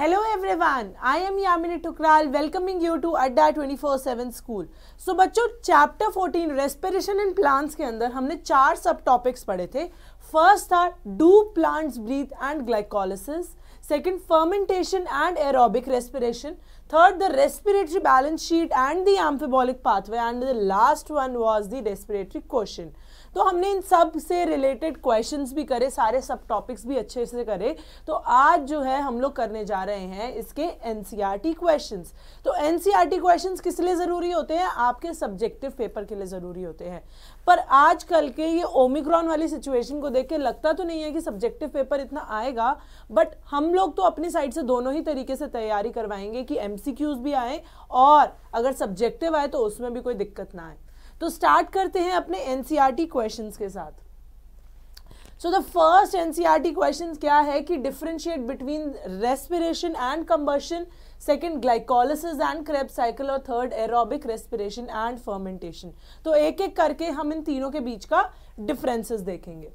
Hello everyone I am Yamini Tukral welcoming you to Adda twenty four seven school so बच्चों chapter fourteen respiration and plants के अंदर हमने चार सब टॉपिक्स पढ़े थे फर्स्ट था do plants breathe and glycolysis second fermentation and aerobic respiration third the respiratory balance sheet and the amphibolic pathway and the last one was the respiratory question तो हमने इन सब से रिलेटेड क्वेश्चंस भी करे सारे सब टॉपिक्स भी अच्छे से करे तो आज जो है हम लोग करने जा रहे हैं इसके एनसीईआरटी क्वेश्चंस e तो एनसीईआरटी क्वेश्चंस e किस लिए ज़रूरी होते हैं आपके सब्जेक्टिव पेपर के लिए ज़रूरी होते हैं पर आजकल के ये ओमिक्रॉन वाली सिचुएशन को देख के लगता तो नहीं है कि सब्जेक्टिव पेपर इतना आएगा बट हम लोग तो अपनी साइड से दोनों ही तरीके से तैयारी करवाएंगे कि क्यूज भी आए और अगर सब्जेक्टिव आए तो उसमें भी कोई दिक्कत ना आए तो स्टार्ट करते हैं अपने एन क्वेश्चंस e के साथ so the first an questions क्या है कि differentiate between respiration and combustion second glycolysis and Krebs cycle और third aerobic respiration and fermentation तो एक एक करके हम इन तीनों के बीच का डिफरेंसेस देखेंगे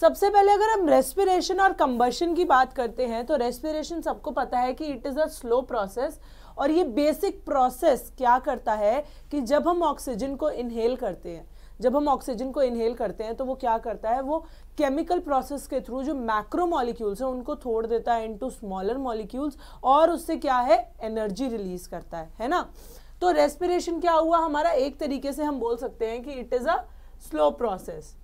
सबसे पहले अगर हम रेस्पिरेशन और कंबर्शन की बात करते हैं तो रेस्पिरेशन सबको पता है कि it is a slow process और ये बेसिक प्रोसेस क्या करता है कि जब हम ऑक्सीजन को इनहेल करते हैं जब हम ऑक्सीजन को इनहेल करते हैं तो वो क्या करता है वो केमिकल प्रोसेस के थ्रू जो मैक्रो मॉलिक्यूल्स हैं उनको तोड़ देता है इनटू स्मॉलर मॉलिक्यूल्स और उससे क्या है एनर्जी रिलीज करता है है ना तो रेस्पिरेशन क्या हुआ हमारा एक तरीके से हम बोल सकते हैं कि it is a slow process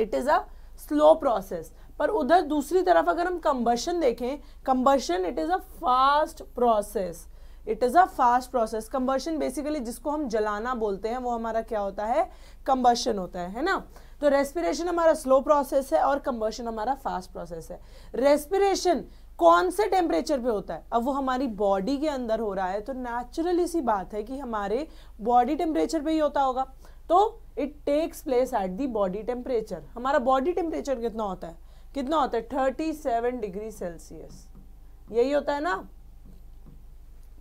it is a slow process पर उधर दूसरी तरफ अगर हम कंबर्शन देखें combustion it is a fast process it is a fast process combustion basically जिसको हम जलाना बोलते हैं वो हमारा क्या होता है कंबर्शन होता है है ना तो रेस्पिरेशन हमारा स्लो प्रोसेस है और कंबर्शन हमारा फास्ट प्रोसेस है रेस्पिरेशन कौन से टेम्परेचर पे होता है अब वो हमारी बॉडी के अंदर हो रहा है तो नेचुरली सी बात है कि हमारे बॉडी टेम्परेचर पे ही होता होगा तो it takes place at the body temperature हमारा बॉडी टेम्परेचर कितना होता है कितना होता है थर्टी सेवन डिग्री सेल्सियस यही होता है ना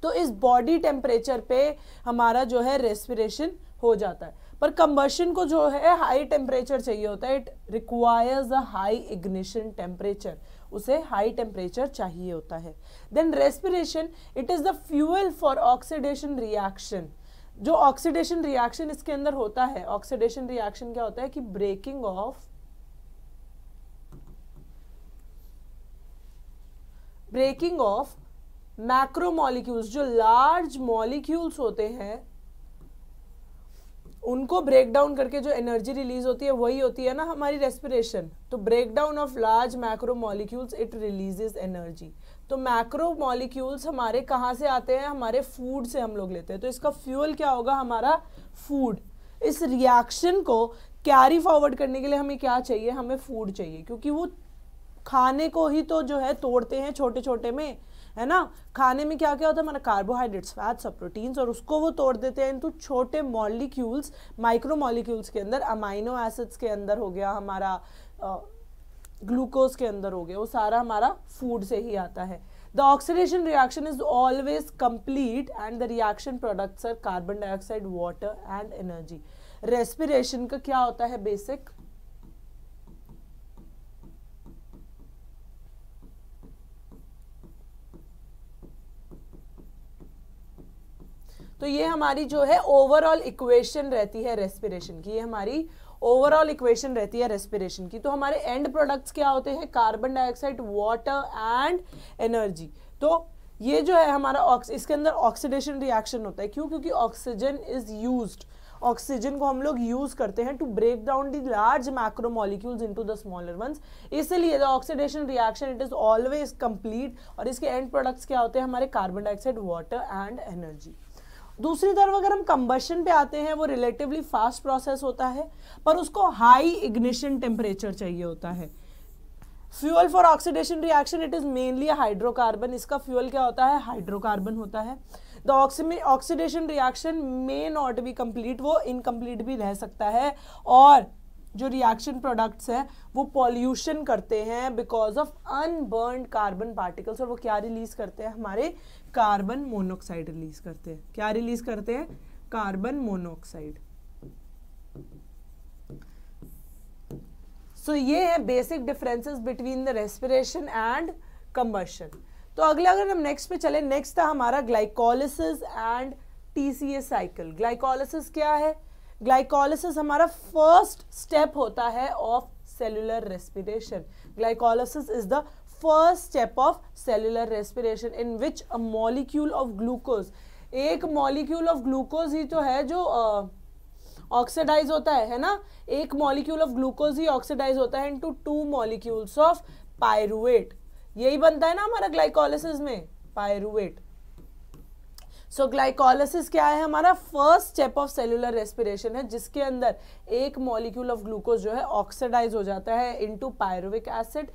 तो इस बॉडी टेम्परेचर पे हमारा जो है रेस्पिरेशन हो जाता है पर कंबर्शन को जो है हाई टेम्परेचर चाहिए होता है it requires a high ignition temperature उसे हाई टेम्परेचर चाहिए होता है then respiration it is the fuel for oxidation reaction जो ऑक्सीडेशन रिएक्शन इसके अंदर होता है ऑक्सीडेशन रिएक्शन क्या होता है कि breaking of breaking of macro जो लार्ज मॉलिक्यूल्स होते हैं उनको ब्रेक डाउन करके जो एनर्जी रिलीज होती है वही होती है ना हमारी रेस्पिरेशन तो break down of large macro molecules it releases energy तो मैक्रो मॉलिक्यूल्स हमारे कहाँ से आते हैं हमारे फूड से हम लोग लेते हैं तो इसका फ्यूल क्या होगा हमारा फूड इस रिएक्शन को कैरी फॉरवर्ड करने के लिए हमें क्या चाहिए हमें फूड चाहिए क्योंकि वो खाने को ही तो जो है तोड़ते हैं छोटे छोटे में है ना खाने में क्या क्या होता है हमारा कार्बोहाइड्रेट्स फैट्स और प्रोटीन्स और उसको वो तोड़ देते हैं इनटू तो छोटे मॉलिक्यूल्स माइक्रो मॉलिक्यूल्स के अंदर अमाइनो एसिड्स के अंदर हो गया हमारा ग्लूकोज के अंदर हो गया वो सारा हमारा फूड से ही आता है the oxidation reaction is always complete and the reaction products are carbon dioxide water and energy respiration का क्या होता है बेसिक तो ये हमारी जो है ओवरऑल इक्वेशन रहती है रेस्पिरेशन की ये हमारी ओवरऑल इक्वेशन रहती है रेस्पिरेशन की तो हमारे एंड प्रोडक्ट्स क्या होते हैं carbon dioxide water and energy तो ये जो है हमारा ऑक्स इसके अंदर ऑक्सीडेशन रिएक्शन होता है क्यों क्योंकि ऑक्सीजन इज यूज्ड ऑक्सीजन को हम लोग यूज करते हैं to break down the large macro molecules into the smaller ones इसलिए the oxidation reaction it is always complete और इसके एंड प्रोडक्ट्स क्या होते हैं हमारे carbon dioxide water and energy दूसरी तरफ अगर हम कंबशन पे आते हैं वो रिलेटिवली फास्ट प्रोसेस होता है पर उसको हाई इग्निशन टेम्परेचर चाहिए होता है fuel for oxidation reaction it is mainly hydrocarbon इसका फ्यूअल क्या होता है हाइड्रोकार्बन होता है the oxidation reaction may not be complete वो इनकम्प्लीट भी रह सकता है और जो रिएक्शन प्रोडक्ट्स हैं वो पॉल्यूशन करते हैं because of unburnt carbon particles और वो क्या रिलीज करते हैं हमारे कार्बन मोनोक्साइड रिलीज करते हैं क्या रिलीज करते हैं कार्बन मोनोक्साइड सो ये है basic differences between the respiration and combustion तो अगला अगर हम नेक्स्ट पे चले नेक्स्ट था हमारा glycolysis and TCA cycle glycolysis क्या है ग्लाइकोलिसिस हमारा फर्स्ट स्टेप होता है of cellular respiration glycolysis is the first step of cellular respiration in which a molecule of glucose एक मॉलिक्यूल ऑफ ग्लूकोज ही तो है जो ऑक्सीडाइज uh, होता है है ना एक मॉलिक्यूल ऑफ ग्लूकोज ही ऑक्सीडाइज होता है into two molecules of pyruvate यही बनता है ना हमारा ग्लाइकोलिसिस में पायरुएट सो ग्लाइकोलिस क्या है हमारा first step of cellular respiration है जिसके अंदर एक मॉलिक्यूल ऑफ ग्लूकोज जो है ऑक्सीडाइज हो जाता है इनटू पायरोविक एसिड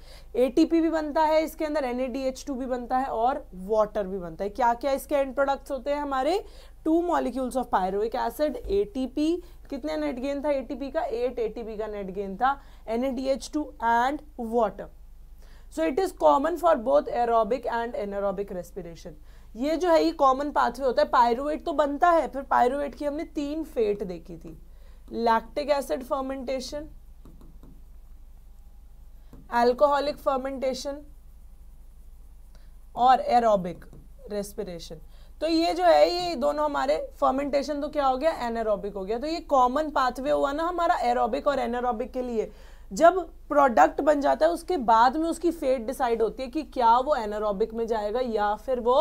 एटीपी भी बनता है इसके अंदर टू भी बनता है और वाटर भी बनता है क्या क्या इसके एंड प्रोडक्ट्स होते हैं हमारे two molecules of pyruvic acid ए कितने नेट गेन था ए का एट ए का नेट गेन था N and water so it is common for both aerobic and anaerobic respiration ये जो है ये कॉमन पाथवे होता है पायरुवेट तो बनता है फिर पायरुवेट की हमने तीन फेट देखी थी lactic acid fermentation alcoholic fermentation और एरोबिक रेस्पिरेशन तो ये जो है ये दोनों हमारे फर्मेंटेशन तो क्या हो गया एनारोबिक हो गया तो ये कॉमन पाथवे हुआ ना हमारा एरोबिक और एनारोबिक के लिए जब प्रोडक्ट बन जाता है उसके बाद में उसकी फेट डिसाइड होती है कि क्या वो एनारोबिक में जाएगा या फिर वो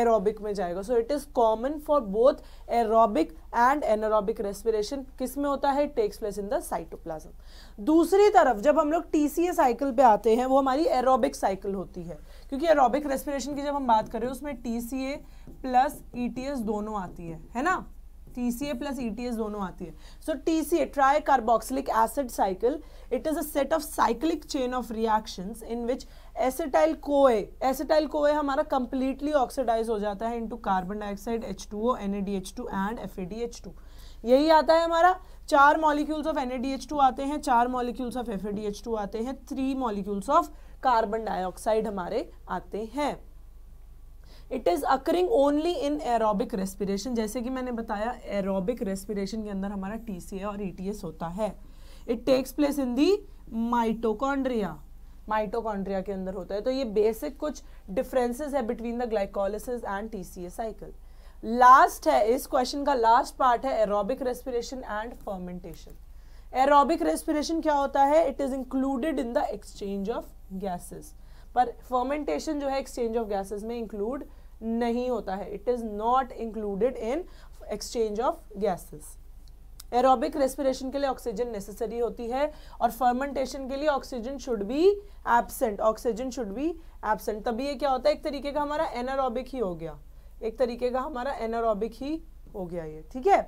एरोबिक में जाएगा so it is common for both aerobic and anaerobic respiration किस में होता है takes place in the cytoplasm दूसरी तरफ जब हम लोग टीसीए साइकिल पे आते हैं वो हमारी एरोबिक साइकिल होती है क्योंकि एरोबिक रेस्पिरेशन की जब हम बात कर रहे हैं उसमें टीसीए प्लस ईटीएस दोनों आती है है ना TCA प्लस ETS दोनों आती है so T C A tricarboxylic acid cycle it is a set of cyclic chain of reaction in which acetyl CoA acetyl CoA हमारा कंप्लीटली ऑक्सीडाइज हो जाता है into carbon dioxide H two O N A D H two and F A D H two यही आता है हमारा चार molecules of N आते हैं चार मॉलिक्यूल्स ऑफ एफ आते हैं three molecules of carbon dioxide हमारे आते हैं it is occurring only in aerobic respiration जैसे कि मैंने बताया एरोबिक रेस्पिरेशन के अंदर हमारा टी और ई e होता है it takes place in the mitochondria mitochondria के अंदर होता है तो ये बेसिक कुछ डिफरेंसेस है between the glycolysis and TCA cycle last है इस क्वेश्चन का लास्ट पार्ट है aerobic respiration and fermentation aerobic respiration क्या होता है it is included in the exchange of gases पर फर्मेंटेशन जो है एक्सचेंज ऑफ गैसेस में इंक्लूड नहीं होता है it is not included in exchange of gases aerobic respiration के लिए ऑक्सीजन नेसेसरी होती है और फर्मेंटेशन के लिए oxygen should be absent oxygen should be absent तभी ये क्या होता है एक तरीके का हमारा एनारोबिक ही हो गया एक तरीके का हमारा एनारोबिक ही हो गया ये ठीक है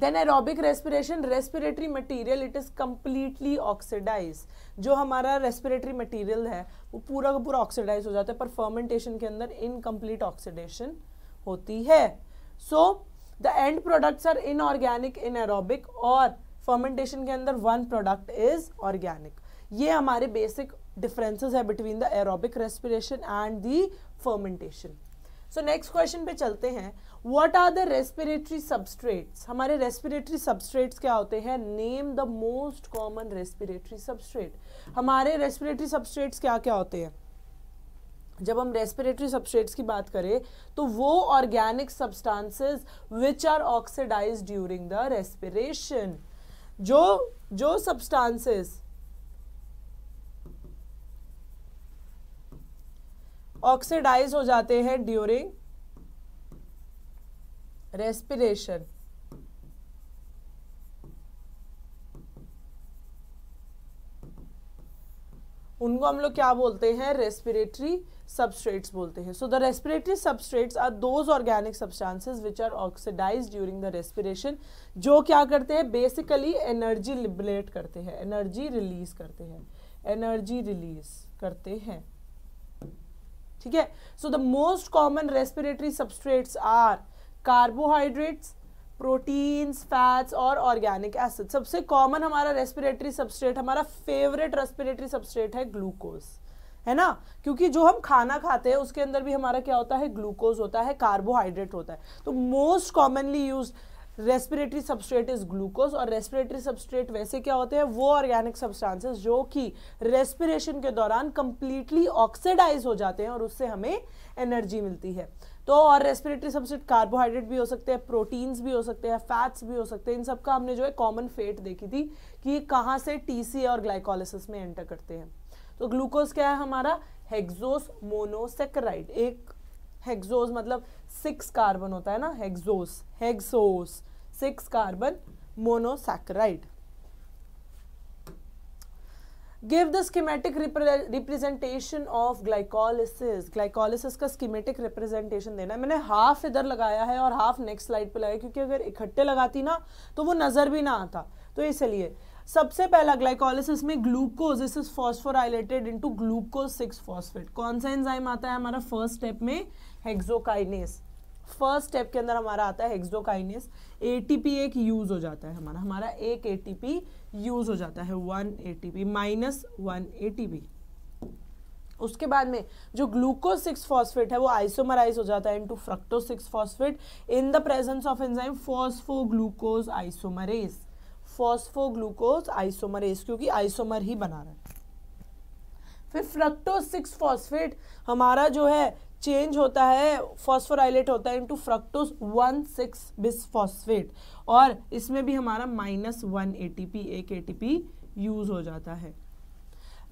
then aerobic respiration respiratory material it is completely oxidize जो हमारा रेस्पिरेटरी मटीरियल है वो पूरा का पूरा ऑक्सीडाइज हो जाता है पर फर्मेंटेशन के अंदर इनकम्प्लीट ऑक्सीडेशन होती है so so, the end products are inorganic aerobic और फर्मेंटेशन के अंदर वन प्रोडक्ट इज ऑर्गेनिक ये हमारे बेसिक डिफरेंसेस है between the aerobic respiration and the fermentation so next question पे चलते हैं what are the respiratory substrates हमारे रेस्पिरेटरी सबस्ट्रेट्स क्या होते हैं name the most common respiratory substrate हमारे रेस्पिरेटरी सबस्ट्रेट्स क्या क्या होते हैं जब हम रेस्पिरेटरी सबस्ट्रेट्स की बात करें तो वो organic substances which are oxidize during the respiration जो जो सब्सटेंसेस ऑक्सीडाइज हो जाते हैं ड्यूरिंग रेस्पिरेशन उनको हम लोग क्या बोलते हैं रेस्पिरेटरी सबस्ट्रेट्स बोलते हैं so the respiratory substrates are those organic substances which are oxidize during the respiration जो क्या करते हैं बेसिकली एनर्जी लिबरेट करते हैं एनर्जी रिलीज करते हैं एनर्जी रिलीज करते हैं ठीक है so the most common respiratory substrates are carbohydrates proteins fats और ऑर्गेनिक एसिड सबसे कॉमन हमारा रेस्पिरेटरी सबस्ट्रेट हमारा फेवरेट रेस्पिरेटरी सबस्ट्रेट है ग्लूकोज है ना क्योंकि जो हम खाना खाते हैं उसके अंदर भी हमारा क्या होता है ग्लूकोज होता है कार्बोहाइड्रेट होता है तो most commonly use respiratory substrate is glucose और रेस्पिरेटरी सबस्ट्रेट वैसे क्या होते हैं वो ऑर्गेनिक सब्सटेंसेस जो कि रेस्पिरेशन के दौरान कंप्लीटली ऑक्सीडाइज हो जाते हैं और उससे हमें एनर्जी मिलती है तो और रेस्पिरेटरी सबस्टेट कार्बोहाइड्रेट भी हो सकते हैं प्रोटीन्स भी हो सकते हैं फैट्स भी हो सकते हैं इन सब का हमने जो है कॉमन फेट देखी थी कि कहाँ से टी और ग्लाइकोलिसिस में एंटर करते हैं तो ग्लूकोज क्या है हमारा हेग्जोस मोनोसेक्राइड एक हेक्सोज मतलब सिक्स कार्बन होता है ना hexose hexose six carbon monosaccharide give the schematic representation of of glycolysis का स्कीमेटिक रिप्रेजेंटेशन देना है मैंने हाफ इधर लगाया है और हाफ नेक्स्ट स्लाइड पे लगाया क्योंकि अगर इकट्ठे लगाती ना तो वो नज़र भी ना आता तो इसलिए सबसे पहला ग्लाइकोलिसिस में glucose is is phosphorylated into glucose six phosphate कौन सा एंजाइम आता है हमारा फर्स्ट स्टेप में हेक्सोकाइनेस फर्स्ट स्टेप के अंदर हमारा आता है हेक्सडोकाइनेस एटीपी एक यूज़ हो जाता है हमारा हमारा एक एटीपी यूज़ हो जाता है one ATP minus one ATP उसके बाद में जो ग्लूकोज सिक्स फॉस्फेट है वो आइसोमराइज हो जाता है into fructose six phosphate in the presence of enzyme phosphoglucose isomerase phosphoglucose isomerase क्योंकि आइसोमर ही बना रहा है फिर फ्रक्टोज सिक्स फॉस्फेट हमारा जो है चेंज होता है फॉस्फोराइलेट होता है into fructose one six bisphosphate और इसमें भी हमारा माइनस वन ए एक ए यूज़ हो जाता है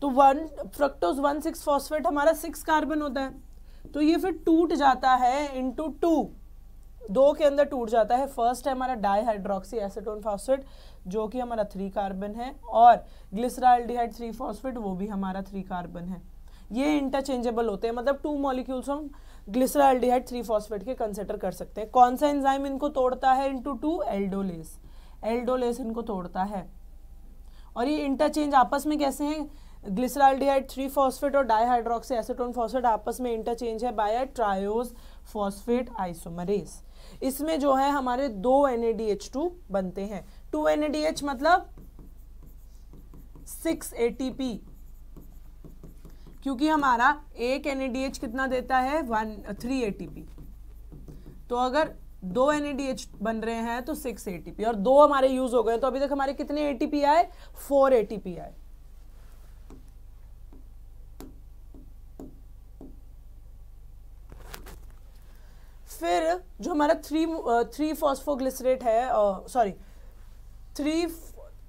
तो one fructose one six phosphate हमारा सिक्स कार्बन होता है तो ये फिर टूट जाता है इंटू टू दो के अंदर टूट जाता है फर्स्ट है हमारा डाईहाइड्रोक्सी एसिटोन फॉस्फेट जो कि हमारा थ्री कार्बन है और डिहाइड थ्री फॉस्फेट वो भी हमारा थ्री कार्बन है ये इंटरचेंजेबल होते हैं मतलब टू मॉलिक्यूल्स हम ग्लिसराल्डिहाइड थ्री फॉस्फेट के कंसिडर कर सकते हैं कौन सा एंजाइम इनको तोड़ता है इंटू टू एल्डोलेस एल्डोलेस इनको तोड़ता है और ये इंटरचेंज आपस में कैसे हैं ग्लिसराल्डिहाइड थ्री फॉस्फेट और डाईहाइड्रोक्सी एसिटोन फॉस्फेट आपस में इंटरचेंज है बाय ट्रायोज फॉस्फेट आइसोमरेस इसमें जो है हमारे दो एन बनते हैं टू एन मतलब सिक्स ए क्योंकि हमारा एक एन कितना देता है वन थ्री ए तो अगर दो एन बन रहे हैं तो सिक्स ए और दो हमारे यूज हो गए तो अभी तक हमारे कितने ए आए फोर ए आए फिर जो हमारा थ्री थ्री फॉस्फोग्लिसरेट है sorry three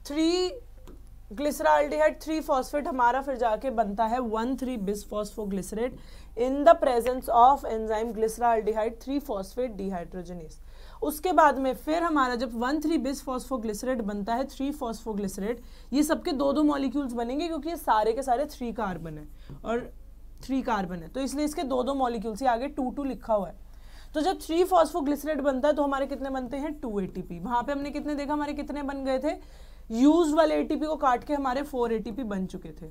three glyceraldehyde three phosphate हमारा फिर जाके बनता है one three bisphosphoglycerate in the presence of enzyme glyceraldehyde three phosphate dehydrogenase उसके बाद में फिर हमारा जब वन थ्री बिस फॉस्फोग्लिसरेट बनता है थ्री फॉस्फोग्लिसरेट ये सबके दो दो मॉलिक्यूल्स बनेंगे क्योंकि ये सारे के सारे थ्री कार्बन है और थ्री कार्बन है तो इसलिए इसके दो दो मॉलिक्यूल्स ही आगे टू टू लिखा हुआ है तो जब थ्री फॉस्फोग्लिसरेट बनता है तो हमारे कितने बनते हैं टू ए टी पी वहाँ पर हमने कितने देखा हमारे कितने बन गए थे यूज वाले एटीपी को काट के हमारे फोर एटीपी बन चुके थे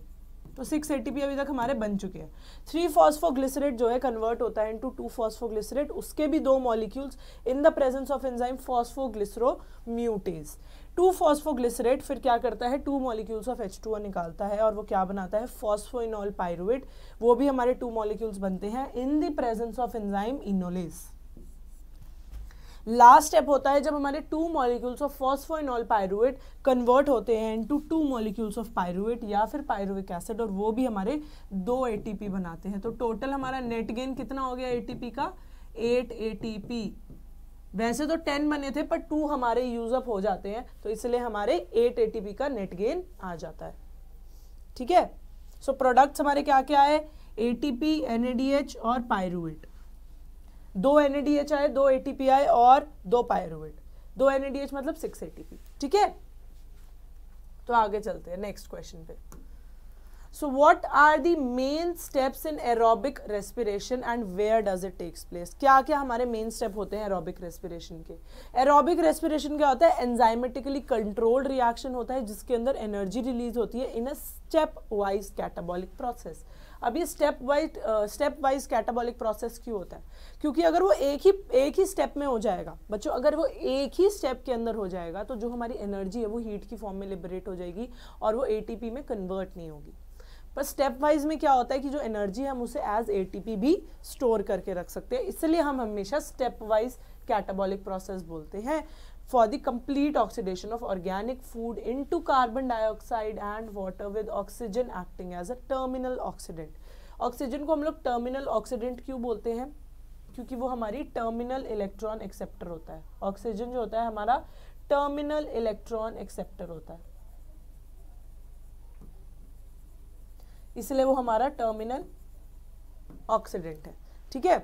तो सिक्स एटीपी अभी तक हमारे बन चुके हैं थ्री फॉस्फोग्लिसरेट जो है कन्वर्ट होता है इनटू टू फॉस्फोग्लिसरेट उसके भी दो molecules in the presence of enzyme phosphoglyceromutase two phosphoglycerate फिर क्या करता है two molecules of H two निकालता है और वो क्या बनाता है फॉस्फोइनॉल पायरुवेट वो भी हमारे टू मॉलिक्यूल्स बनते हैं in the presence of enzyme enolase last step होता है जब हमारे two molecules of phosphoenolpyruvate convert होते हैं into two molecules of pyruvate या फिर पायरुविक एसिड और वो भी हमारे दो एटीपी बनाते हैं तो टोटल हमारा नेट गेन कितना हो गया एटीपी का एट एटीपी वैसे तो टेन बने थे पर टू हमारे यूज अप हो जाते हैं तो इसलिए हमारे एट ए का नेट गेन आ जाता है ठीक है सो प्रोडक्ट्स हमारे क्या क्या है ए टी और पायरुएट दो एन आए दो ए और दो पायरुवेट दो एन मतलब सिक्स ए ठीक है तो आगे चलते हैं नेक्स्ट क्वेश्चन पे so what are the main steps in aerobic respiration and where does it takes place क्या क्या हमारे मेन स्टेप होते हैं एरोबिक रेस्पिरेशन के एरोबिक रेस्पिरेशन क्या होता है एंजाइमेटिकली कंट्रोल्ड रिएक्शन होता है जिसके अंदर एनर्जी रिलीज होती है in a stepwise catabolic process अब ये stepwise stepwise catabolic process क्यों होता है क्योंकि अगर वो एक ही एक ही स्टेप में हो जाएगा बच्चों अगर वो एक ही स्टेप के अंदर हो जाएगा तो जो हमारी एनर्जी है वो हीट की फॉर्म में लिबरेट हो जाएगी और वो ए में कन्वर्ट नहीं होगी पर स्टेप वाइज में क्या होता है कि जो एनर्जी है हम उसे एज ए भी स्टोर करके रख सकते हैं इसलिए हम हमेशा स्टेप वाइज कैटाबॉलिक प्रोसेस बोलते हैं for the complete oxidation of organic food into carbon dioxide and water with oxygen acting as a terminal oxidant. Oxygen को हम लोग टर्मिनल ऑक्सीडेंट क्यों बोलते हैं क्योंकि वो हमारी टर्मिनल इलेक्ट्रॉन एक्सेप्टर होता है ऑक्सीजन जो होता है हमारा टर्मिनल इलेक्ट्रॉन एक्सेप्टर होता है इसलिए वो हमारा टर्मिनल ऑक्सीडेंट है ठीक है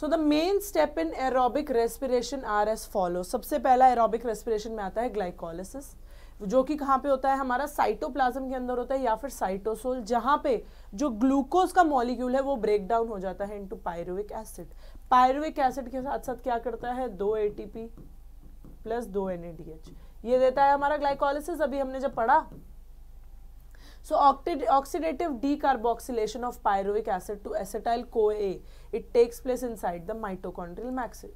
so the main step in aerobic respiration are as follow सबसे पहला एरोबिक रेस्पिरेशन में आता है ग्लाइकोलिसिस जो कि कहाँ पे होता है हमारा साइटोप्लाज्म के अंदर होता है या फिर साइटोसोल जहाँ पे जो ग्लूकोज का मॉलिक्यूल है वो ब्रेक डाउन हो जाता है into pyruvic acid pyruvic acid के साथ साथ क्या करता है दो एटीपी प्लस दो एनएडीएच ये देता है हमारा ग्लाइकोलिसिस अभी हमने जब पढ़ा so oxidative decarboxylation of pyruvic acid to acetyl CoA it takes place inside the mitochondrial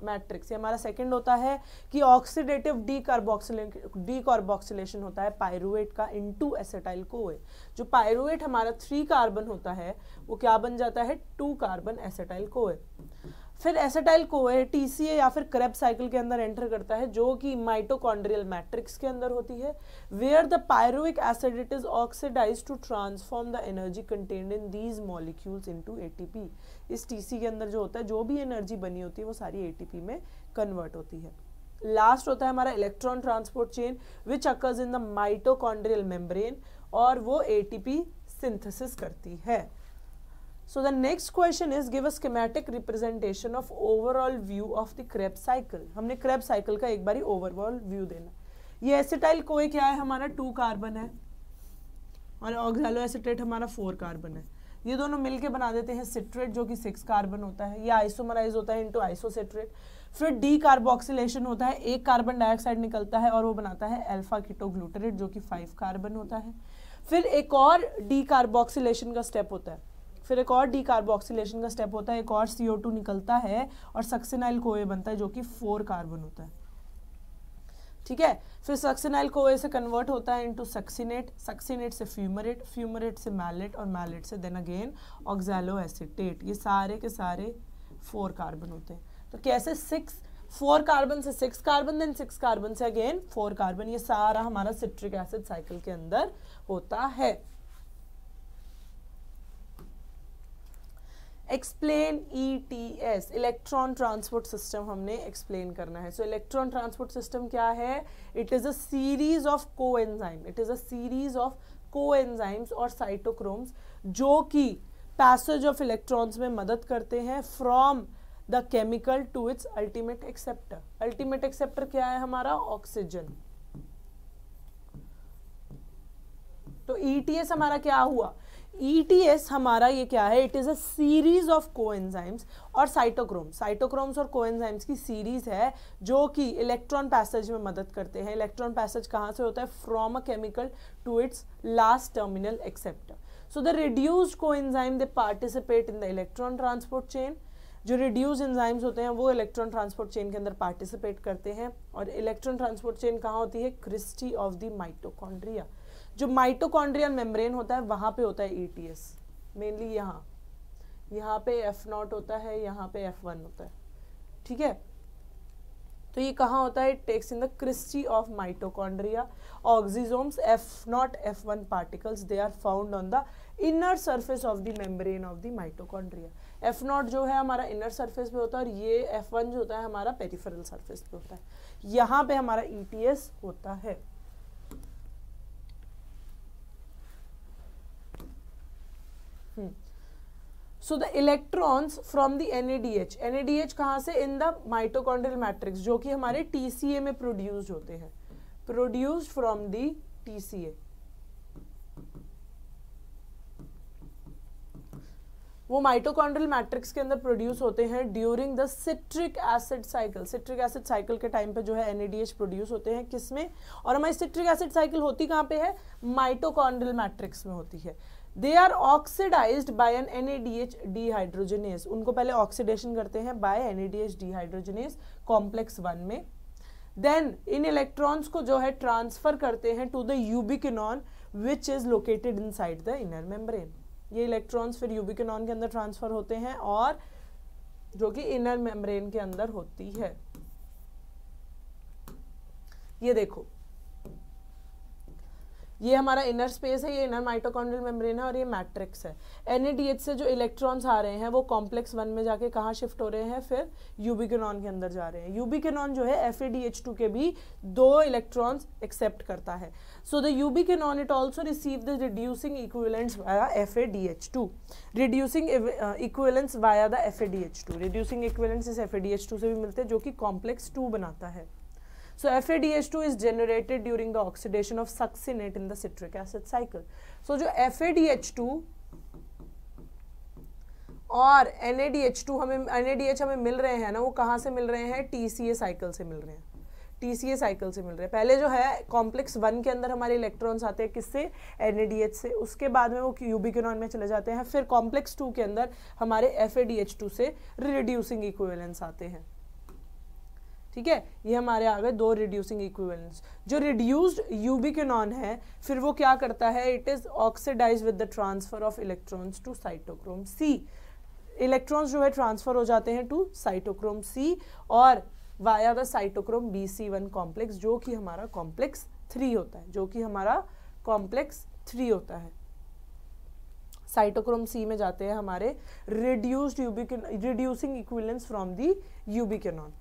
matrix ये हमारा सेकेंड होता है कि oxidative decarboxylation decarboxylation होता है पायरोट का इन टू एसेटाइल को ए जो पायरोट हमारा थ्री कार्बन होता है वो क्या बन जाता है टू कार्बन एसेटाइल को ए फिर एसेटाइल टी सी या फिर क्रेप साइकिल के अंदर एंटर करता है जो कि माइटोकॉन्ड्रियल मैट्रिक्स के अंदर होती है where the pyruvic acid it is oxidize to transform the energy contained in these molecules into ATP इस टी के अंदर जो होता है जो भी एनर्जी बनी होती है वो सारी ए में कन्वर्ट होती है लास्ट होता है हमारा electron transport chain which occurs in the mitochondrial membrane और वो ए सिंथेसिस करती है So the next question is give a schematic representation of overall view of the Krebs cycle. हमने Krebs cycle का एक बारी overall view देना ये एसिटाइल कोए क्या है हमारा टू कार्बन है और ऑक्सालो एसिटेट हमारा फोर कार्बन है ये दोनों मिलके बना देते हैं सिट्रेट जो कि सिक्स कार्बन होता है या आइसोमराइज होता है इनटू आइसोसिट्रेट फिर डी कार्बोक्सिलेशन होता है एक कार्बन डाइऑक्साइड निकलता है और वो बनाता है अल्फा कीटोग्लूटरेट जो कि फाइव कार्बन होता है फिर एक और डी कार्बोक्सिलेशन का स्टेप होता है फिर एक और डी कार्बोक्सीलेशन का स्टेप होता है एक और सी निकलता है और सक्सेनाइल कोए बनता है जो कि फोर कार्बन होता है ठीक है फिर सक्सेनाइल कोए से कन्वर्ट होता है इनटू सक्सिनेट सक्सिनेट से फ्यूमरेट फ्यूमरेट से मैलेट और मैलेट से देन अगेन ऑक्जैलो एसिटेट ये सारे के सारे फोर कार्बन होते हैं तो कैसे सिक्स फोर कार्बन से six carbon then six carbon से अगेन फोर कार्बन ये सारा हमारा सिट्रिक एसिड साइकिल के अंदर होता है explain E T S electron transport system हमने एक्सप्लेन करना है सो इलेक्ट्रॉन ट्रांसपोर्ट सिस्टम क्या है it is a series of coenzyme it is a series of coenzymes और साइटोक्रोम्स जो कि पैसेज ऑफ इलेक्ट्रॉन्स में मदद करते हैं from the chemical to its ultimate acceptor ultimate acceptor क्या है हमारा ऑक्सीजन तो ईटीएस e हमारा क्या हुआ ETS हमारा ये क्या है it is a series of coenzymes और साइटोक्रोम साइटोक्रोम्स और कोएंजाइम्स की सीरीज है जो कि इलेक्ट्रॉन पैसेज में मदद करते हैं इलेक्ट्रॉन पैसेज कहाँ से होता है from a chemical to its last terminal acceptor so the reduce coenzyme they participate in the electron transport chain जो रिड्यूज एंजाइम्स होते हैं वो इलेक्ट्रॉन ट्रांसपोर्ट चेन के अंदर पार्टिसिपेट करते हैं और इलेक्ट्रॉन ट्रांसपोर्ट चेन कहाँ होती है क्रिस्टी ऑफ द माइटोकॉन्ड्रिया जो माइटोकॉन्ड्रियल मेम्ब्रेन होता है वहाँ पे होता है ईटीएस e मेनली यहाँ यहाँ पे एफ नॉट होता है यहाँ पे एफ वन होता है ठीक है तो ये कहाँ होता है takes in the cristae of mitochondria oxysomes F nought F one particles they are found on the inner surface of the membrane of the mitochondria F nought जो है हमारा इनर सरफेस पे होता है और ये एफ वन जो होता है हमारा पेरीफरल सर्फेस पे होता है यहाँ पे हमारा ई e होता है so the electrons from the D NADH कहाँ से इन द माइटोकॉन्ड्रियल मैट्रिक्स जो कि हमारे टीसीए में प्रोड्यूस होते हैं प्रोड्यूस फ्रॉम द ए वो माइटोकॉन्ड्रियल मैट्रिक्स के अंदर प्रोड्यूस होते हैं during the citric acid cycle citric acid cycle के टाइम पे जो है एनएडीएच प्रोड्यूस होते हैं किसमें और हमारी सिट्रिक एसिड साइकिल होती कहाँ पे है माइटोकॉन्ड्रियल मैट्रिक्स में होती है they are oxidise by N N A D H dehydrogenase उनको पहले ऑक्सीडेशन करते हैं by N A D H dehydrogenase complex one में देन इन इलेक्ट्रॉन्स को जो है ट्रांसफर करते हैं to the ubiquinone which is located inside the inner membrane ये इलेक्ट्रॉन्स फिर यूबिकनॉन के अंदर ट्रांसफर होते हैं और जो कि इनर मेम्ब्रेन के अंदर होती है ये देखो ये हमारा इनर स्पेस है ये इनर माइटोकॉन्ड्रियल मेम्ब्रेन है और ये मैट्रिक्स है एन से जो इलेक्ट्रॉन्स आ रहे हैं वो कॉम्प्लेक्स वन में जाके कहाँ शिफ्ट हो रहे हैं फिर यूबिकेनॉन के अंदर जा रहे हैं यूबिकेनॉन जो है एफ के भी दो इलेक्ट्रॉन्स एक्सेप्ट करता है so the ubiquinone it also receive the reducing equivalents via F reducing equivalents via the F reducing equivalents इस एफ से भी मिलते हैं जो कि कॉम्प्लेक्स टू बनाता है So FADH2 is generated during the oxidation of succinate in the citric acid cycle. So जो FADH2 और NADH2 हमें NADH हमें मिल रहे हैं ना वो कहाँ से मिल रहे हैं TCA साइकिल से मिल रहे हैं ए साइकिल से मिल रहे हैं पहले जो है कॉम्प्लेक्स वन के अंदर हमारे इलेक्ट्रॉन्स आते हैं किससे एच से उसके बाद में वो यूबिक्यूनॉन में चले जाते हैं फिर कॉम्प्लेक्स टू के अंदर हमारे एफ से रिड्यूसिंग इक्वेलेंस आते हैं ठीक है ये हमारे आ गए दो रिड्यूसिंग इक्विवेलेंट्स जो रिड्यूस्ड यूबिक्विनॉन है फिर वो क्या करता है it is oxidise with the transfer of electrons to cytochrome C electrons जो है ट्रांसफर हो जाते हैं टू साइटोक्रोम सी और via the cytochrome B C one complex जो कि हमारा कॉम्प्लेक्स थ्री होता है जो कि हमारा कॉम्प्लेक्स थ्री होता है साइटोक्रोम सी में जाते हैं हमारे reduced ubiq reducing equivalents from the ubiquinone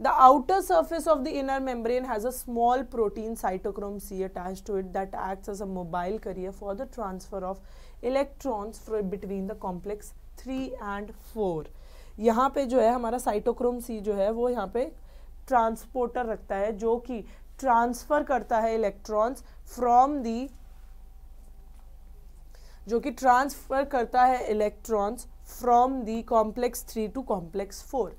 The outer surface of the inner membrane has a small protein cytochrome C attached to it that acts as a mobile carrier for the transfer of electrons from between the complex 3 and 4. yahan pe jo hai hamara cytochrome c jo hai wo yahan pe transporter rakhta hai jo ki transfer karta hai electrons from the जो कि transfer करता है electrons from the complex three to complex four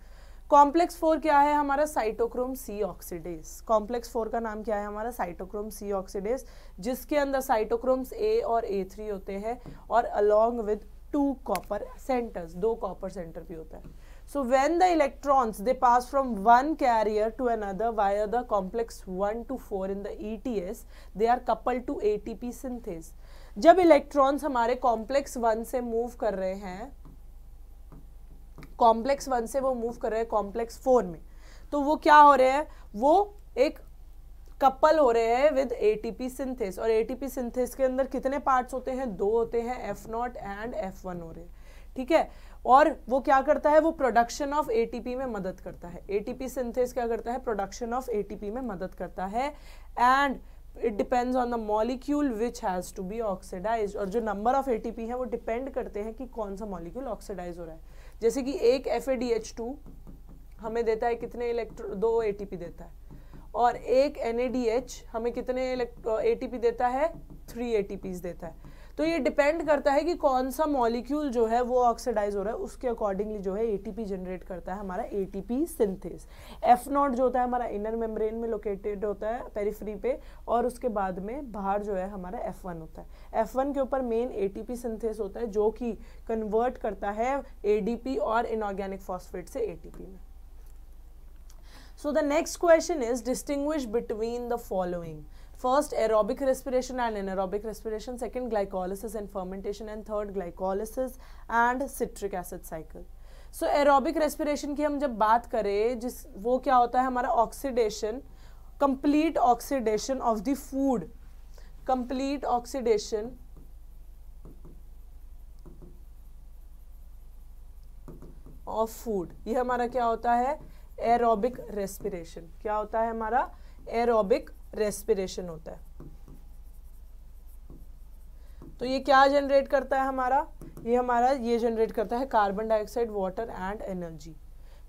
complex four क्या है हमारा cytochrome C oxidase complex four का नाम क्या है हमारा साइटोक्रोम सी ऑक्सीडेज जिसके अंदर साइटोक्रोम्स ए और ए थ्री होते हैं और along with two copper centres दो कॉपर सेंटर भी होता है so when the electrons they pass from one carrier to another via the complex one to four in the E they are couple to a synthase जब electrons हमारे complex one से move कर रहे हैं complex one से वो move कर रहे हैं कॉम्प्लेक्स फोर में तो वो क्या हो रहे हैं वो एक कपल हो रहे हैं विद एटीपी सिंथेस और एटीपी सिंथेस के अंदर कितने पार्ट्स होते हैं दो होते हैं F nought and F one हो रहे हैं ठीक है और वो क्या करता है वो प्रोडक्शन ऑफ एटीपी में मदद करता है एटीपी सिंथेस क्या करता है प्रोडक्शन ऑफ एटीपी में मदद करता है and it depends on the molecule which has to be oxidise और जो नंबर ऑफ एटीपी है वो डिपेंड करते हैं कि कौन सा मॉलिक्यूल ऑक्सीडाइज हो रहा है जैसे कि एक एफ हमें देता है कितने इलेक्ट्रो दो एटीपी देता है और एक एन हमें कितने ए टी देता है थ्री ए देता है तो ये डिपेंड करता है कि कौन सा मॉलिक्यूल जो है वो ऑक्सीडाइज हो रहा है उसके अकॉर्डिंगली जो है एटीपी जनरेट करता है हमारा एटीपी सिंथेस एफ नॉट जो होता है हमारा इनर मेम्ब्रेन में लोकेटेड होता है पेरीफ्री पे और उसके बाद में बाहर जो है हमारा एफ वन होता है एफ वन के ऊपर मेन एटीपी सिंथेस होता है जो कि कन्वर्ट करता है एडीपी और इनऑर्गेनिक फॉस्फेट से पी में so the next question is distinguish between the following first aerobic respiration and anaerobic respiration, second glycolysis and fermentation, and third glycolysis and citric acid cycle. So aerobic respiration की हम जब बात करें जिस वो क्या होता है हमारा oxidation complete oxidation of the food complete oxidation of food ये हमारा क्या होता है एरोबिक रेस्पिरेशन क्या होता है हमारा एरोबिक रेस्पिरेशन होता है तो ये क्या जनरेट करता है हमारा ये हमारा ये जनरेट करता है carbon dioxide water and energy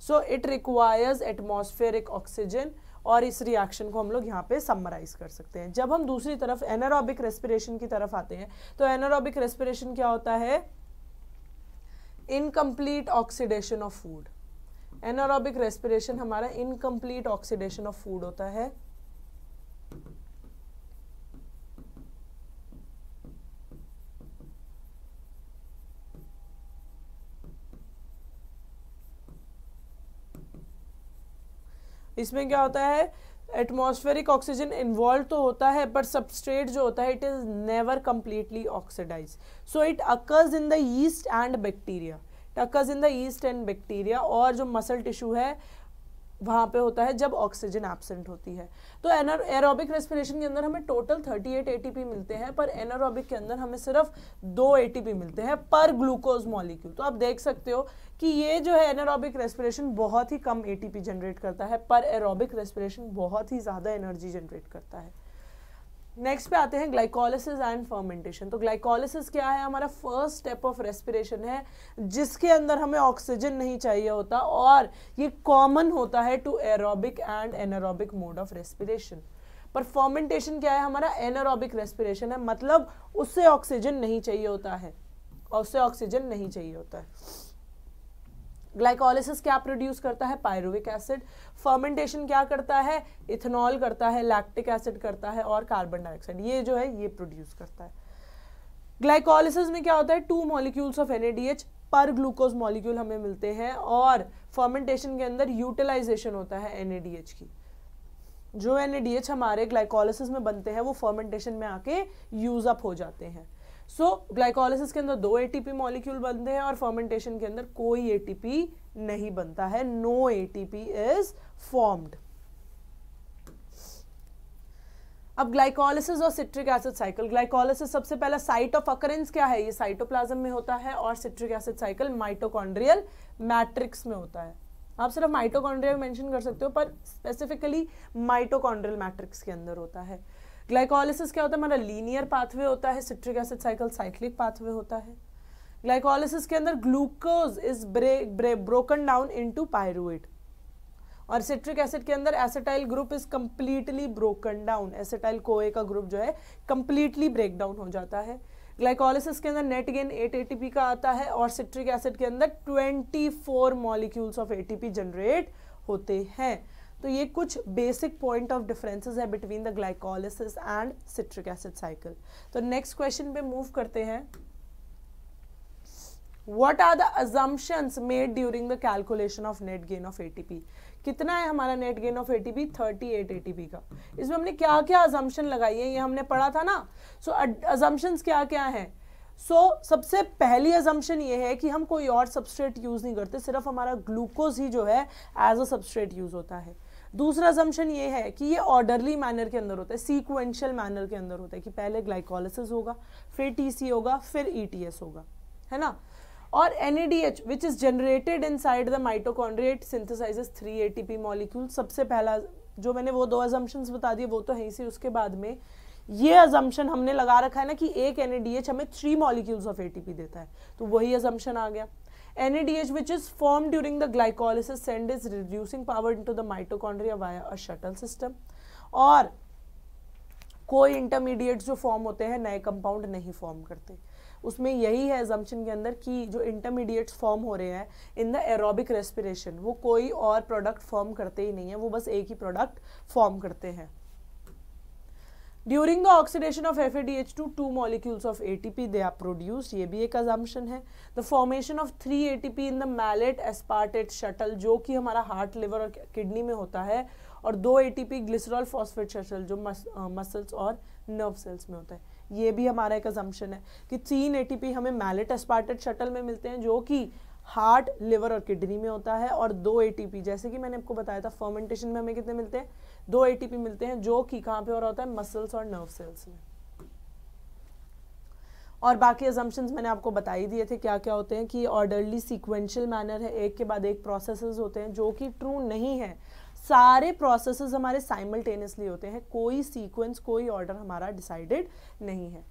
so it requires atmospheric oxygen और इस रिएक्शन को हम लोग यहाँ पे समराइज कर सकते हैं जब हम दूसरी तरफ एनारोबिक रेस्पिरेशन की तरफ आते हैं तो एनारोबिक रेस्पिरेशन क्या होता है incomplete oxidation of food anaerobic respiration हमारा इनकम्प्लीट ऑक्सीडेशन ऑफ फूड होता है इसमें क्या होता है एटमॉस्फेरिक ऑक्सीजन इन्वॉल्व तो होता है पर सबस्ट्रेट जो होता है it is never completely oxidise so it occurs in the yeast and bacteria occurs in the yeast and bacteria और जो मसल टिश्यू है वहाँ पे होता है जब ऑक्सीजन एबसेंट होती है तो एनर एरोबिक रेस्पिरेशन के अंदर हमें टोटल 38 एट मिलते हैं पर एनरोबिक के अंदर हमें सिर्फ दो ए मिलते हैं पर ग्लूकोज मॉलिक्यूल तो आप देख सकते हो कि ये जो है एनरोबिक रेस्पिरेशन बहुत ही कम ए जनरेट करता है पर एरोबिक रेस्पिरेशन बहुत ही ज़्यादा एनर्जी जनरेट करता है नेक्स्ट पे आते हैं ग्लाइकोलिसिस एंड फर्मेंटेशन तो ग्लाइकोलिसिस क्या है हमारा फर्स्ट स्टेप ऑफ रेस्पिरेशन है जिसके अंदर हमें ऑक्सीजन नहीं चाहिए होता और ये कॉमन होता है to aerobic and anaerobic mode of respiration पर फर्मेंटेशन क्या है हमारा एनारोबिक रेस्पिरेशन है मतलब उससे ऑक्सीजन नहीं चाहिए होता है और उससे ऑक्सीजन नहीं चाहिए होता है ग्लाइकोलिसिस क्या प्रोड्यूस करता है पायरुविक एसिड फर्मेंटेशन क्या करता है इथेनॉल करता है लैक्टिक एसिड करता है और कार्बन डाइऑक्साइड ये जो है ये प्रोड्यूस करता है ग्लाइकोलिसिस में क्या होता है two molecules of NADH per glucose molecule हमें मिलते हैं और फर्मेंटेशन के अंदर यूटिलाइजेशन होता है एनएडीएच की जो एनएडीएच हमारे ग्लाइकोलिसिस में बनते हैं वो फर्मेंटेशन में आके यूज अप हो जाते हैं सो ग्लाइकोलिसिस के अंदर दो एटीपी मॉलिक्यूल बनते हैं और फर्मेंटेशन के अंदर कोई एटीपी नहीं बनता है नो एटीपी इज फॉर्म्ड अब ग्लाइकोलिसिस और सिट्रिक एसिड साइकिल ग्लाइकोलिसिस सबसे पहला साइट ऑफ अकरेंस क्या है ये साइटोप्लाज्म में होता है और citric acid cycle mitochondrial matrix में होता है आप सिर्फ माइटोकॉन्ड्रियल मेंशन कर सकते हो पर स्पेसिफिकली माइटोकॉन्ड्रियल मैट्रिक्स के अंदर होता है ग्लाइकोलिसिस क्या होता है हमारा लीनियर पाथवे होता है citric acid cycle cyclic pathway होता है ग्लाइकोलिसिस के अंदर glucose is break broken down into pyruvate और सिट्रिक एसिड के अंदर acetyl group is completely broken down acetyl CoA का ग्रुप जो है कम्प्लीटली ब्रेक डाउन हो जाता है ग्लाइकोलिसिस के अंदर नेट गेन एट एटीपी का आता है और सिट्रिक एसिड के अंदर twenty four molecules of ATP generate होते हैं तो ये कुछ बेसिक पॉइंट ऑफ डिफरेंसेस है between the glycolysis and citric acid cycle तो नेक्स्ट क्वेश्चन पे मूव करते हैं what are the assumptions made during the calculation of net gain of ATP कितना है हमारा net gain of ATP 38 ATP का इसमें हमने क्या क्या अजम्पन लगाई है ये हमने पढ़ा था ना सो so, अजम्पन्स क्या क्या हैं सो so, सबसे पहली अजम्पन ये है कि हम कोई और सबस्ट्रेट यूज़ नहीं करते सिर्फ हमारा ग्लूकोज ही जो है एज अ सबस्ट्रेट यूज़ होता है दूसरा जम्पन ये है कि ये ऑर्डरली मैनर के अंदर होता है सीक्वेंशियल मैनर के अंदर होता है कि पहले ग्लाइकोलिसिस होगा फिर टीसी होगा फिर ईटीएस e होगा है ना और NADH which is generated side the mitochondria A T P molecule सबसे पहला जो मैंने वो दो अजम्पन्स बता दिए वो तो है से उसके बाद में ये अजम्पन हमने लगा रखा है ना कि एक एनएडीएच हमें थ्री मॉलिक्यूल्स ऑफ एटीपी देता है तो वही अजम्पन आ गया NADH which is formed during the glycolysis send is reducing power into the mitochondria via a shuttle system और कोई इंटरमीडिएट्स जो फॉर्म होते हैं नए कंपाउंड नहीं फॉर्म करते उसमें यही है एजम्पन के अंदर कि जो इंटरमीडिएट्स फॉर्म हो रहे हैं इन द एरोबिक रेस्पिरेशन वो कोई और प्रोडक्ट फॉर्म करते ही नहीं है वो बस एक ही प्रोडक्ट फॉर्म करते हैं during the oxidation of F A D H two two molecules of A T P they are produce ये भी एक अजम्पन है the formation of three A T P in the malate aspartate shuttle जो कि हमारा heart liver और kidney में होता है और दो A T P glycerol phosphate shuttle जो मसल्स और नर्व सेल्स में होता है ये भी हमारा एक अजम्पन है कि तीन ए टी पी हमें मैलेट एस्पार्टेट शटल में मिलते हैं जो कि हार्ट लिवर और किडनी में होता है और दो ए टी पी जैसे कि मैंने आपको बताया था फर्मेंटेशन में हमें कितने मिलते हैं दो एटीपी मिलते हैं जो कि कहाँ पे हो रहा होता है मसल्स और नर्व सेल्स में और बाकी एजम्पन्स मैंने आपको बता ही दिए थे क्या क्या होते हैं कि ऑर्डरली सीक्वेंशियल मैनर है एक के बाद एक प्रोसेस होते हैं जो कि ट्रू नहीं है सारे प्रोसेस हमारे साइमल्टेनियसली होते हैं कोई सीक्वेंस कोई ऑर्डर हमारा डिसाइडेड नहीं है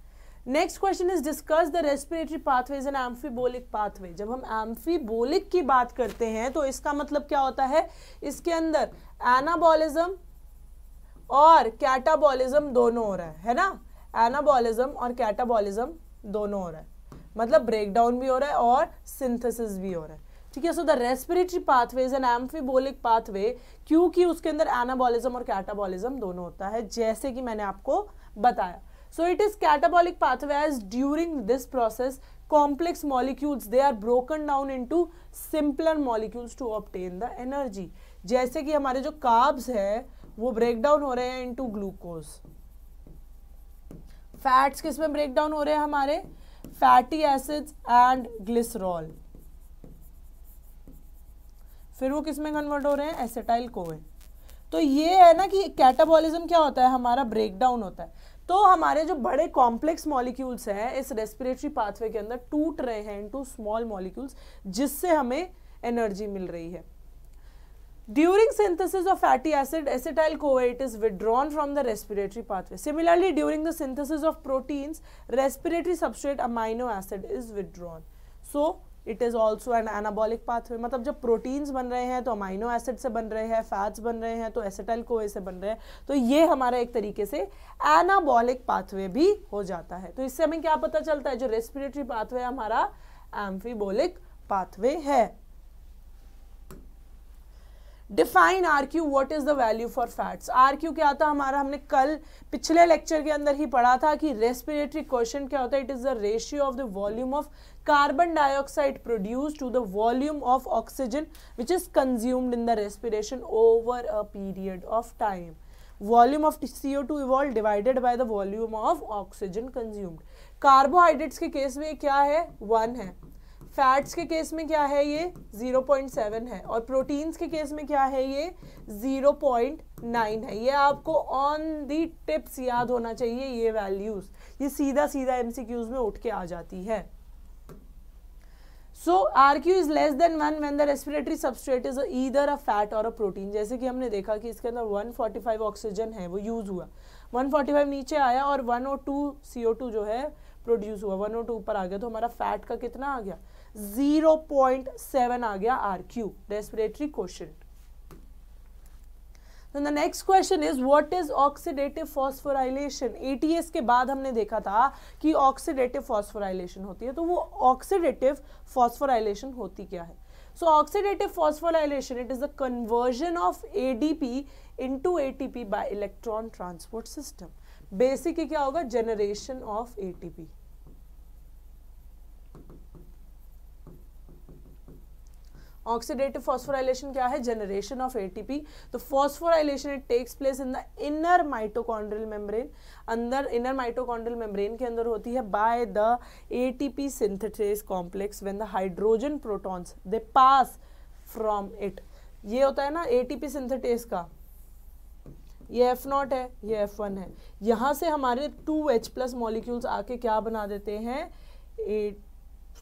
next question is discuss the respiratory pathways and amphibolic pathway जब हम एम्फीबोलिक की बात करते हैं तो इसका मतलब क्या होता है इसके अंदर एनाबॉलिज्म और कैटाबॉलिज्म दोनों हो रहा है है ना एनाबॉलिज्म और कैटाबॉलिज्म दोनों हो रहा है मतलब ब्रेकडाउन भी हो रहा है और सिंथेसिस भी हो रहा है ठीक है so the respiratory pathways an amphibolic pathway क्योंकि उसके अंदर एनाबॉलिज्म और कैटाबॉलिज्म दोनों होता है जैसे कि मैंने आपको बताया so is catabolic pathway as during this process complex molecules they are broken down into simpler molecules to obtain the energy जैसे कि हमारे जो काब्स हैं वो ब्रेक डाउन हो रहे हैं इनटू ग्लूकोज फैट्स किस में ब्रेक डाउन हो रहे हैं हमारे फैटी एसिड्स एंड ग्लिसरॉल फिर वो किस में कन्वर्ट हो रहे हैं एसेटाइल कोवे तो ये है ना कि कैटाबॉलिज्म क्या होता है हमारा ब्रेक डाउन होता है तो हमारे जो बड़े कॉम्प्लेक्स मॉलिक्यूल्स हैं इस रेस्पिरेटरी पाथवे के अंदर टूट रहे हैं इनटू स्मॉल मॉलिक्यूल्स जिससे हमें एनर्जी मिल रही है during synthesis of fatty acid acetyl CoA is withdrawn from the respiratory pathway similarly during the synthesis of proteins respiratory substrate amino acid is withdrawn so it is also an anabolic pathway मतलब जब proteins बन रहे हैं तो amino acid से बन रहे हैं फैट्स बन रहे हैं तो एसिटाइल कोए से बन रहे हैं तो ये हमारा एक तरीके से एनाबॉलिक पाथवे भी हो जाता है तो इससे हमें क्या पता चलता है जो रेस्पिरेटरी पाथवे हमारा एम्फीबोलिक पाथवे है define R Q what is the value for fats R Q क्या था हमारा हमने कल पिछले लेक्चर के अंदर ही पढ़ा था कि रेस्पिरेटरी क्वेश्चन क्या होता है it is the ratio of the volume of carbon dioxide produce to the volume of oxygen which is consumed in the respiration over a period of time volume of C O two evolve divided by the volume of oxygen consumed carbohydrates के case में क्या है one है fats के case में क्या है ये 0.7 है और प्रोटीन्स के केस में क्या है ये 0.9 है ये आपको ऑन दी टिप्स याद होना चाहिए ये वैल्यूज़ ये सीधा सीधा एमसीक्यूज में उठ के आ जाती है so R Q is less than one when the respiratory substrate is either a fat or a protein जैसे कि हमने देखा कि इसके अंदर 145 ऑक्सीजन है वो यूज़ हुआ 145 नीचे आया और 102 CO2 जो है प्रोड्यूस हुआ 102 ऊपर आ गया तो हमारा फैट का कितना आ गया जीरो पॉइंट सेवन आ गया R Q respiratory question next question is what is oxidative phosphorylation ATS के बाद हमने देखा था कि ऑक्सीडेटिव फॉस्फोराइलेशन होती है तो वो ऑक्सीडेटिव फॉस्फोराइलेशन होती क्या है so oxidative phosphorylation it is a conversion of ADP into ATP by electron transport system basic क्या होगा generation of a ATP oxidative phosphorylation क्या है जनरेशन ऑफ एटीपी तो phosphorylation it takes place in the inner mitochondrial membrane अंदर inner mitochondrial membrane के अंदर होती है by the ATP synthesis complex when the hydrogen protons they pass from it ये होता है ना एटीपी सिंथेटेस का ये एफ नॉट है ये एफ वन है यहां से हमारे टू एच प्लस मॉलिक्यूल्स आके क्या बना देते हैं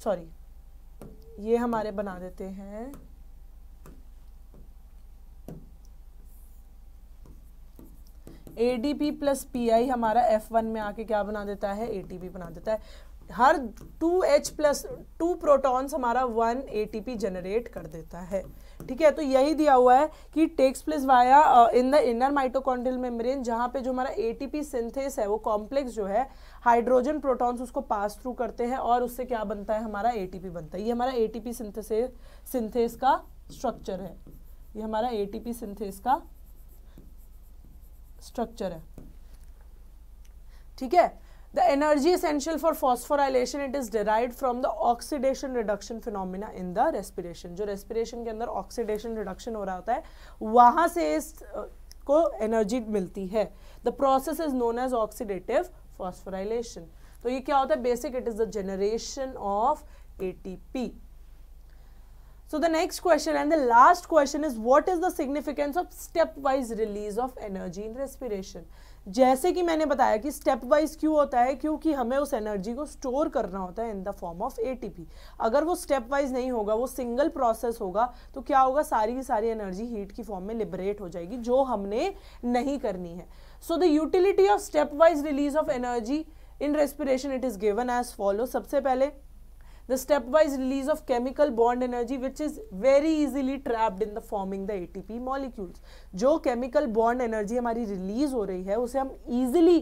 सॉरी ये हमारे बना देते हैं A D P plus P I हमारा एफ वन में आके क्या बना देता है ए टी पी बना देता है हर two H plus two protons हमारा one A T P generate कर देता है ठीक है तो यही दिया हुआ है कि takes place via in the inner mitochondrial membrane जहाँ पे जो हमारा एटीपी सिंथेस है वो कॉम्प्लेक्स जो है हाइड्रोजन प्रोटॉन्स उसको पास थ्रू करते हैं और उससे क्या बनता है हमारा एटीपी बनता है ये हमारा एटीपी सिंथेसिस सिंथेस का स्ट्रक्चर है ये हमारा एटीपी सिंथेस का स्ट्रक्चर है ठीक है the energy essential for phosphorylation it is derive from the oxidation reduction phenomena in the respiration जो रेस्पिरेशन के अंदर ऑक्सीडेशन रिडक्शन हो रहा होता है वहाँ से इस को एनर्जी मिलती है the process is known as oxidative phosphorylation तो ये क्या होता है basic it is the generation of A T P So the next question and the last question is what is the significance of stepwise release of energy in respiration? जैसे कि मैंने बताया कि स्टेप वाइज क्यों होता है क्योंकि हमें उस एनर्जी को स्टोर करना होता है in the form of ATP अगर वो स्टेप वाइज नहीं होगा वो सिंगल प्रोसेस होगा तो क्या होगा सारी की सारी एनर्जी हीट की फॉर्म में लिबरेट हो जाएगी जो हमने नहीं करनी है so the utility of step wise release of energy in respiration it is given as follow सबसे पहले the stepwise release of chemical bond energy which is very easily trapped in the forming the ATP molecules जो chemical bond energy हमारी release हो रही है उसे हम easily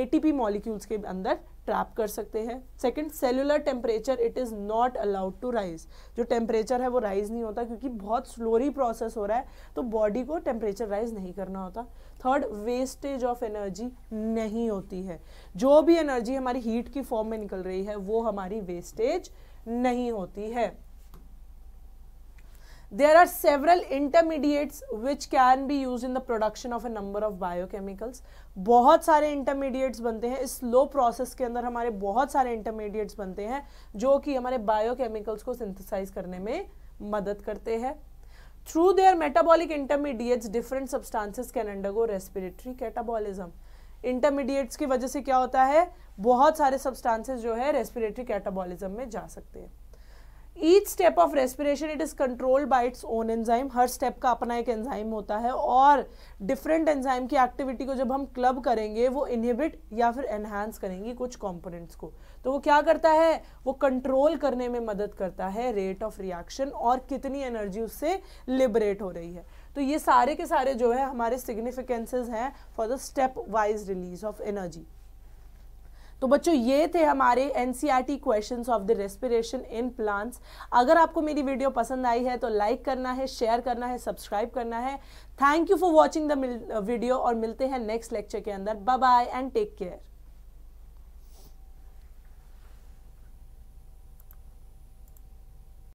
ATP molecules के अंदर ट्रैप कर सकते हैं second cellular temperature it is not allowed to rise जो टेम्परेचर है वो राइज नहीं होता क्योंकि बहुत स्लोरी प्रोसेस हो रहा है तो बॉडी को टेम्परेचर राइज नहीं करना होता थर्ड वेस्टेज ऑफ एनर्जी नहीं होती है जो भी एनर्जी हमारी हीट की फॉर्म में निकल रही है वो हमारी वेस्टेज नहीं होती है there are several intermediates which can be used in the production of a number of biochemicals बहुत सारे intermediates बनते हैं इस slow process के अंदर हमारे बहुत सारे intermediates बनते हैं जो कि हमारे biochemicals को synthesize करने में मदद करते हैं through their metabolic intermediates different substances can undergo respiratory catabolism intermediates की वजह से क्या होता है बहुत सारे सब्सटेंसेस जो है रेस्पिरेटरी कैटाबॉलिज्म में जा सकते हैं each step of respiration it is controlled by its own enzyme हर स्टेप का अपना एक एंजाइम होता है और डिफरेंट एंजाइम की एक्टिविटी को जब हम क्लब करेंगे वो इनहिबिट या फिर एनहांस करेंगे कुछ कॉम्पोनेंट्स को तो वो क्या करता है वो कंट्रोल करने में मदद करता है रेट ऑफ रिएक्शन और कितनी एनर्जी उससे लिबरेट हो रही है तो ये सारे के सारे जो है हमारे सिग्निफिकेंसेस हैं for the step wise release of energy तो बच्चों ये थे हमारे N C R T question of the respiration in plants अगर आपको मेरी वीडियो पसंद आई है तो लाइक करना है शेयर करना है सब्सक्राइब करना है thank you for watching the video और मिलते हैं नेक्स्ट लेक्चर के अंदर bye bye and take care